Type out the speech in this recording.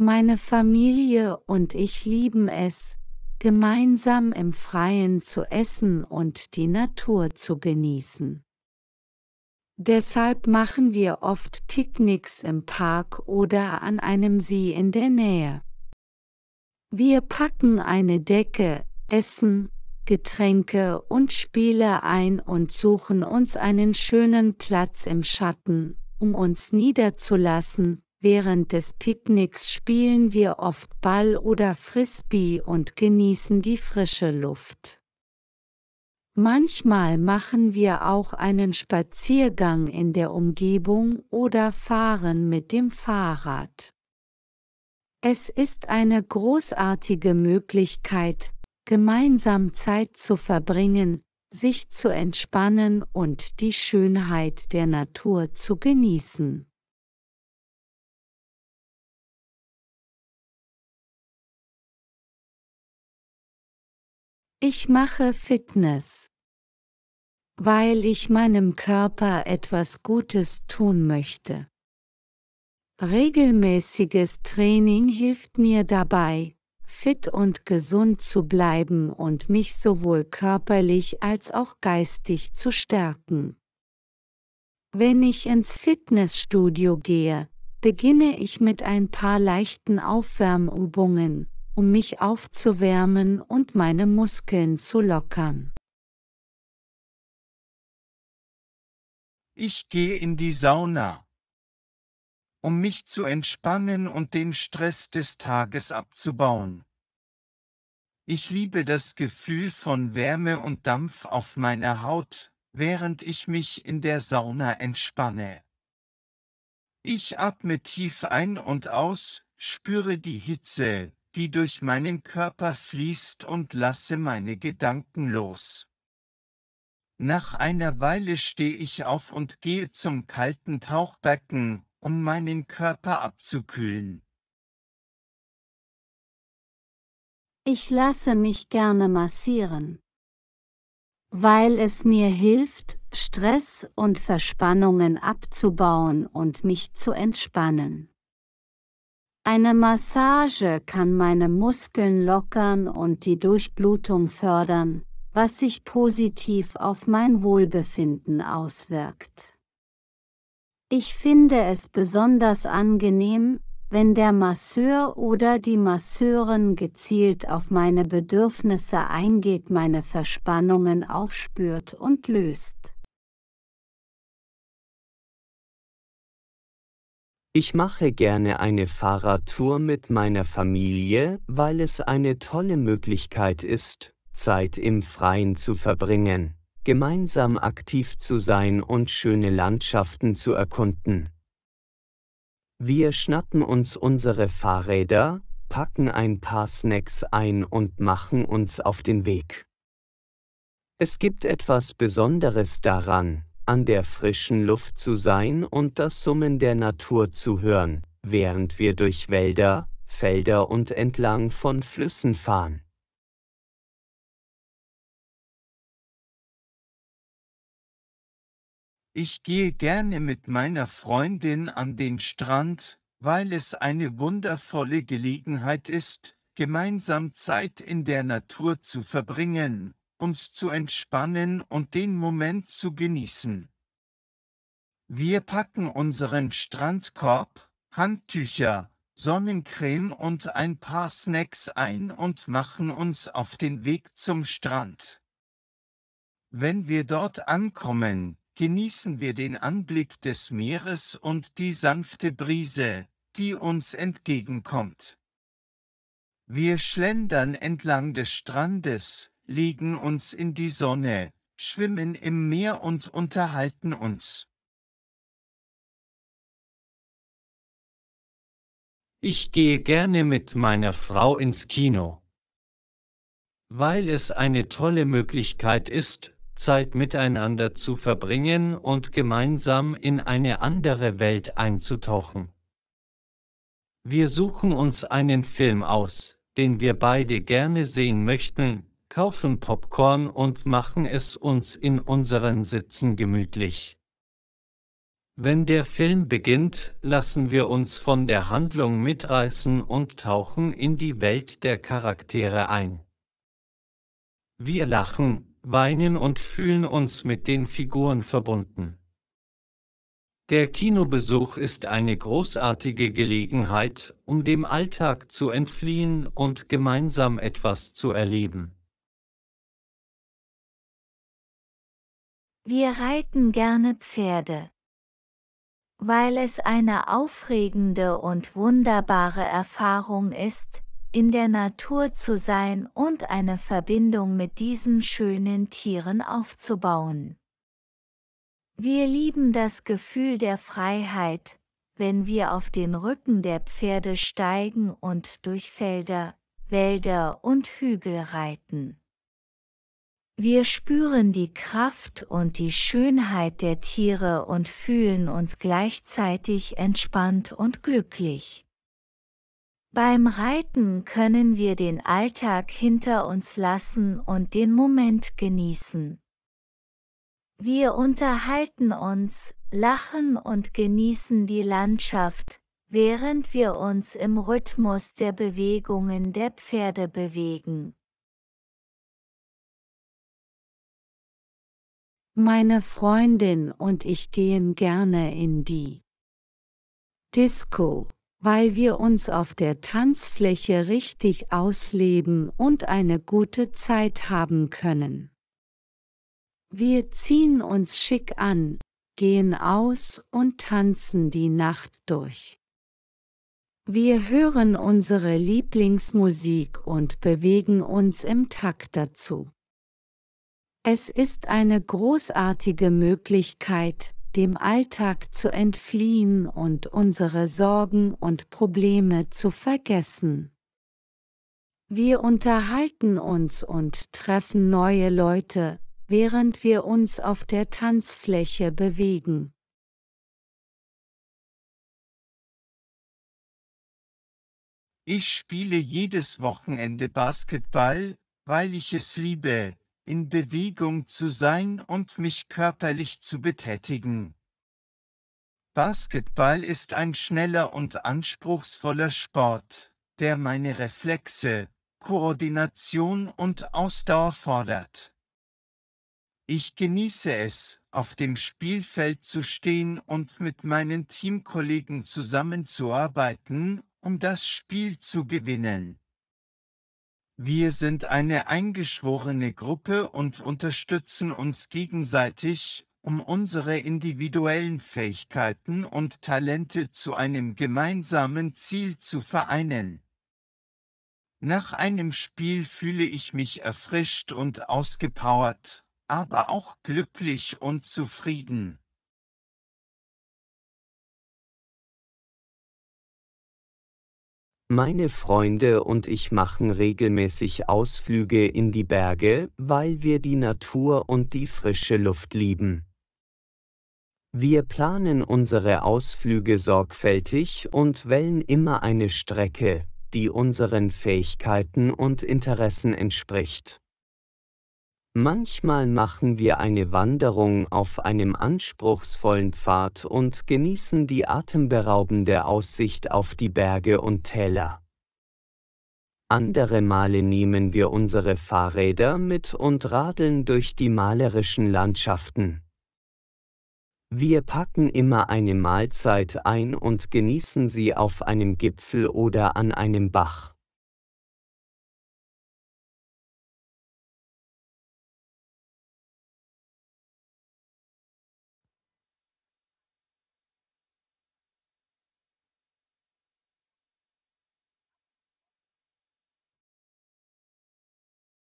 Meine Familie und ich lieben es, gemeinsam im Freien zu essen und die Natur zu genießen. Deshalb machen wir oft Picknicks im Park oder an einem See in der Nähe. Wir packen eine Decke, Essen, Getränke und Spiele ein und suchen uns einen schönen Platz im Schatten, um uns niederzulassen Während des Picknicks spielen wir oft Ball oder Frisbee und genießen die frische Luft. Manchmal machen wir auch einen Spaziergang in der Umgebung oder fahren mit dem Fahrrad. Es ist eine großartige Möglichkeit, gemeinsam Zeit zu verbringen, sich zu entspannen und die Schönheit der Natur zu genießen. Ich mache Fitness, weil ich meinem Körper etwas Gutes tun möchte. Regelmäßiges Training hilft mir dabei, fit und gesund zu bleiben und mich sowohl körperlich als auch geistig zu stärken. Wenn ich ins Fitnessstudio gehe, beginne ich mit ein paar leichten Aufwärmübungen, um mich aufzuwärmen und meine Muskeln zu lockern. Ich gehe in die Sauna, um mich zu entspannen und den Stress des Tages abzubauen. Ich liebe das Gefühl von Wärme und Dampf auf meiner Haut, während ich mich in der Sauna entspanne. Ich atme tief ein und aus, spüre die Hitze, die durch meinen Körper fließt und lasse meine Gedanken los. Nach einer Weile stehe ich auf und gehe zum kalten Tauchbecken, um meinen Körper abzukühlen. Ich lasse mich gerne massieren, weil es mir hilft, Stress und Verspannungen abzubauen und mich zu entspannen. Eine Massage kann meine Muskeln lockern und die Durchblutung fördern, was sich positiv auf mein Wohlbefinden auswirkt. Ich finde es besonders angenehm, wenn der Masseur oder die Masseurin gezielt auf meine Bedürfnisse eingeht, meine Verspannungen aufspürt und löst. Ich mache gerne eine Fahrradtour mit meiner Familie, weil es eine tolle Möglichkeit ist, Zeit im Freien zu verbringen, gemeinsam aktiv zu sein und schöne Landschaften zu erkunden. Wir schnappen uns unsere Fahrräder, packen ein paar Snacks ein und machen uns auf den Weg. Es gibt etwas Besonderes daran, an der frischen Luft zu sein und das Summen der Natur zu hören, während wir durch Wälder, Felder und entlang von Flüssen fahren. Ich gehe gerne mit meiner Freundin an den Strand, weil es eine wundervolle Gelegenheit ist, gemeinsam Zeit in der Natur zu verbringen, uns zu entspannen und den Moment zu genießen. Wir packen unseren Strandkorb, Handtücher, Sonnencreme und ein paar Snacks ein und machen uns auf den Weg zum Strand. Wenn wir dort ankommen, genießen wir den Anblick des Meeres und die sanfte Brise, die uns entgegenkommt. Wir schlendern entlang des Strandes, legen uns in die Sonne, schwimmen im Meer und unterhalten uns. Ich gehe gerne mit meiner Frau ins Kino. Weil es eine tolle Möglichkeit ist, Zeit miteinander zu verbringen und gemeinsam in eine andere Welt einzutauchen. Wir suchen uns einen Film aus, den wir beide gerne sehen möchten, kaufen Popcorn und machen es uns in unseren Sitzen gemütlich. Wenn der Film beginnt, lassen wir uns von der Handlung mitreißen und tauchen in die Welt der Charaktere ein. Wir lachen, weinen und fühlen uns mit den Figuren verbunden. Der Kinobesuch ist eine großartige Gelegenheit, um dem Alltag zu entfliehen und gemeinsam etwas zu erleben. Wir reiten gerne Pferde. Weil es eine aufregende und wunderbare Erfahrung ist, in der Natur zu sein und eine Verbindung mit diesen schönen Tieren aufzubauen. Wir lieben das Gefühl der Freiheit, wenn wir auf den Rücken der Pferde steigen und durch Felder, Wälder und Hügel reiten. Wir spüren die Kraft und die Schönheit der Tiere und fühlen uns gleichzeitig entspannt und glücklich. Beim Reiten können wir den Alltag hinter uns lassen und den Moment genießen. Wir unterhalten uns, lachen und genießen die Landschaft, während wir uns im Rhythmus der Bewegungen der Pferde bewegen. Meine Freundin und ich gehen gerne in die Disco, weil wir uns auf der Tanzfläche richtig ausleben und eine gute Zeit haben können. Wir ziehen uns schick an, gehen aus und tanzen die Nacht durch. Wir hören unsere Lieblingsmusik und bewegen uns im Takt dazu. Es ist eine großartige Möglichkeit, dem Alltag zu entfliehen und unsere Sorgen und Probleme zu vergessen. Wir unterhalten uns und treffen neue Leute, während wir uns auf der Tanzfläche bewegen. Ich spiele jedes Wochenende Basketball, weil ich es liebe in Bewegung zu sein und mich körperlich zu betätigen. Basketball ist ein schneller und anspruchsvoller Sport, der meine Reflexe, Koordination und Ausdauer fordert. Ich genieße es, auf dem Spielfeld zu stehen und mit meinen Teamkollegen zusammenzuarbeiten, um das Spiel zu gewinnen. Wir sind eine eingeschworene Gruppe und unterstützen uns gegenseitig, um unsere individuellen Fähigkeiten und Talente zu einem gemeinsamen Ziel zu vereinen. Nach einem Spiel fühle ich mich erfrischt und ausgepowert, aber auch glücklich und zufrieden. Meine Freunde und ich machen regelmäßig Ausflüge in die Berge, weil wir die Natur und die frische Luft lieben. Wir planen unsere Ausflüge sorgfältig und wählen immer eine Strecke, die unseren Fähigkeiten und Interessen entspricht. Manchmal machen wir eine Wanderung auf einem anspruchsvollen Pfad und genießen die atemberaubende Aussicht auf die Berge und Täler. Andere Male nehmen wir unsere Fahrräder mit und radeln durch die malerischen Landschaften. Wir packen immer eine Mahlzeit ein und genießen sie auf einem Gipfel oder an einem Bach.